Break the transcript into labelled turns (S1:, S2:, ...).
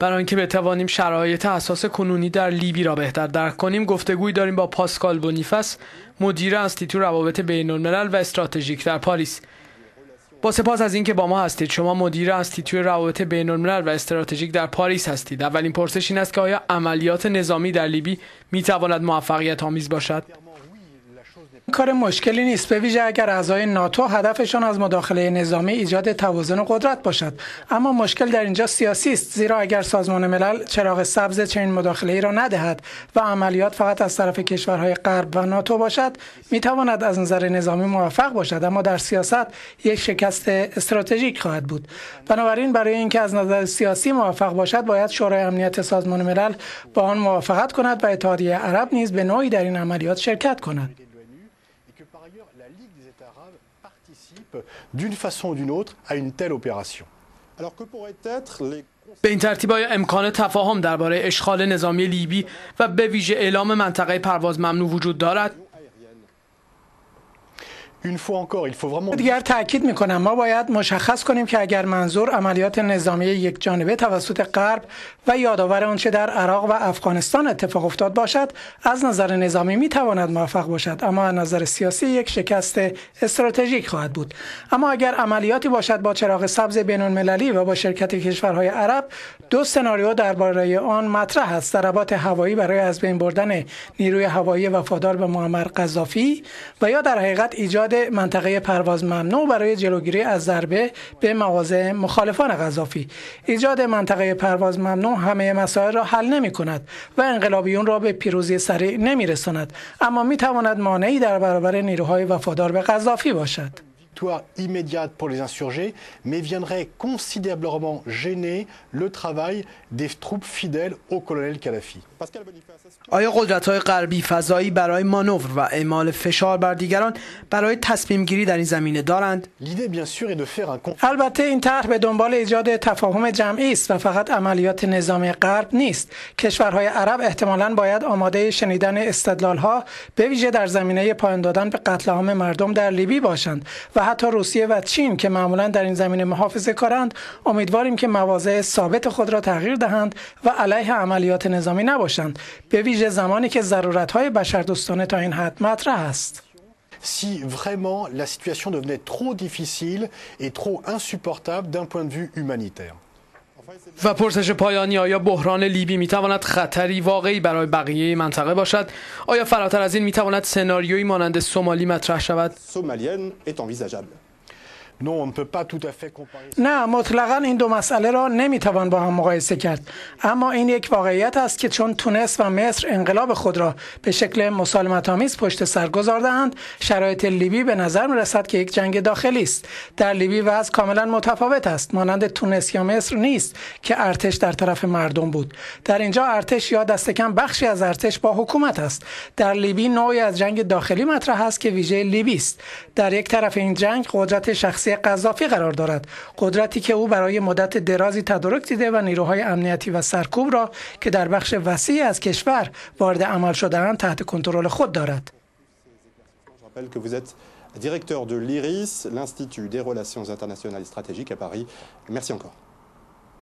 S1: برای اینکه بتوانیم شرایط اساس کنونی در لیبی را بهتر درک کنیم گفتگویی داریم با پاسکال بونیفس مدیر انستیتو روابط بین الملل و استراتژیک در پاریس با سپاس از اینکه با ما هستید شما مدیر انستیتو روابط بین الملل و استراتژیک در پاریس هستید اولین پرسش این است که آیا عملیات نظامی در لیبی میتواند تواند موفقیت آمیز باشد
S2: کار مشکلی نیست به ویژه اگر اعضای ناتو هدفشان از مداخله نظامی ایجاد توازن و قدرت باشد اما مشکل در اینجا سیاسی است زیرا اگر سازمان ملل چراغ سبز چنین مداخله ای را ندهد و عملیات فقط از طرف کشورهای غرب و ناتو باشد می تواند از نظر نظامی موفق باشد اما در سیاست یک شکست استراتژیک خواهد بود بنابراین برای اینکه از نظر سیاسی موفق باشد باید شورای امنیت سازمان ملل با آن موافقت کند و اتحادیه عرب نیز به نوعی در این عملیات شرکت کند
S3: participe d'une façon ou d'une autre à une telle opération. Alors que pourrait être les
S1: به این ترتیب آیا امکان تفاهم درباره اشغال نظامی لیبی و به ویژه اعلام منطقه پرواز ممنوع وجود دارد
S2: دیگر تاکید میکنم ما باید مشخص کنیم که اگر منظور عملیات نظامی یک جانبه توسط غرب و یادآور آنچه در عراق و افغانستان اتفاق افتاد باشد از نظر نظامی می تواند موفق باشد اما از نظر سیاسی یک شکست استراتژیک خواهد بود اما اگر عملیاتی باشد با چراغ سبز بین المللی و با شرکت کشورهای عرب دو سناریو درباره آن مطرح است ضربات هوایی برای از بین بردن نیروی هوایی وفادار به معمر قذافی و یا در حقیقت ایجاد ایجاد منطقه پرواز ممنوع برای جلوگیری از ضربه به مواضع مخالفان قذافی ایجاد منطقه پرواز ممنوع همه مسائل را حل نمی کند و انقلابیون را به پیروزی سریع نمی رساند اما می تواند مانعی در برابر نیروهای وفادار به قذافی باشد
S3: victoire immédiate pour les insurgés, mais viendrait considérablement gêner le travail des troupes fidèles au colonel Kadhafi.
S2: آیا
S1: قدرت های غربی فضایی برای مانور و اعمال فشار بر دیگران برای تصمیم
S2: گیری در این زمینه دارند؟ البته این طرح به دنبال ایجاد تفاهم جمعی است و فقط عملیات نظام غرب نیست. کشورهای عرب احتمالاً باید آماده شنیدن استدلال ها به ویژه در زمینه پایان دادن به قتل عام مردم در لیبی باشند و حتی روسیه و چین که معمولا در این زمینه محافظه کارند امیدواریم که مواضع ثابت خود را تغییر دهند و علیه عملیات نظامی نباشند به ویژه زمانی که بشر دوستانه تا این حد مطرح است
S3: si vraiment la situation devenait trop difficile et trop insupportable d'un point de vue humanitaire.
S1: و پرسش پایانی آیا بحران لیبی می خطری واقعی برای بقیه منطقه باشد آیا فراتر از این می تواند سناریویی مانند سومالی مطرح شود
S2: نه مطلقا این دو مسئله را نمیتوان با هم مقایسه کرد اما این یک واقعیت است که چون تونس و مصر انقلاب خود را به شکل مسالمت آمیز پشت سر گذاردهاند شرایط لیبی به نظر می رسد که یک جنگ داخلی است در لیبی وضع کاملا متفاوت است مانند تونس یا مصر نیست که ارتش در طرف مردم بود در اینجا ارتش یا دستکم بخشی از ارتش با حکومت است در لیبی نوعی از جنگ داخلی مطرح است که ویژه لیبی است در یک طرف این جنگ قدرت شخصی شخصی قذافی قرار دارد قدرتی که او برای مدت درازی تدارک دیده و نیروهای امنیتی و سرکوب را که در بخش وسیعی از کشور وارد عمل شدهاند تحت کنترل خود دارد
S3: directeur de l'IRIS, l'Institut des relations internationales stratégiques à Paris. Merci encore.